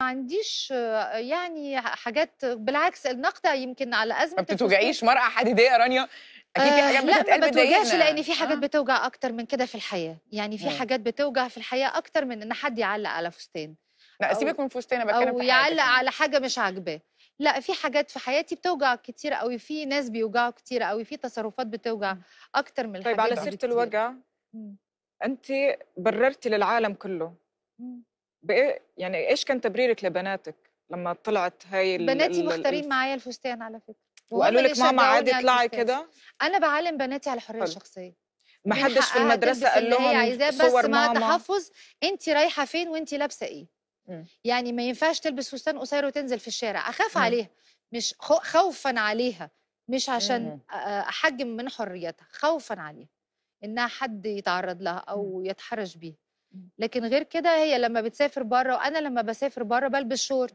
ما عنديش آه، يعني حاجات بالعكس النقطة يمكن على ازمه ما بتتوجعيش مرأة حديديه رانيا اكيد في آه، حاجات لا ما بتوجعش لان يعني. في حاجات آه. بتوجع اكتر من كده في الحياه يعني في مم. حاجات بتوجع في الحياه اكتر من ان حد يعلق على فستان لا سيبك من فستان انا بتكلم او يعلق يعني. على حاجه مش عاجباه لا في حاجات في حياتي بتوجع كتير قوي في ناس بيوجعوا كتير قوي في تصرفات بتوجع اكتر من الحاجات طيب على سيره الوجع انت بررتي للعالم كله مم. بإيه يعني ايش كان تبريرك لبناتك لما طلعت هاي بناتي مختارين معايا الفستان على فكره وقالوا لك ماما عادي اطلعي كده انا بعلم بناتي على الحريه الشخصيه ما حدش في المدرسه قال لهم صور بس مع تحفظ انت رايحه فين وانت لابسه ايه يعني ما ينفعش تلبس فستان قصير وتنزل في الشارع اخاف م. عليها مش خوفا عليها مش عشان احجم من حريتها خوفا عليها انها حد يتعرض لها او يتحرش بيها لكن غير كده هي لما بتسافر بره وانا لما بسافر بره بلبس شورت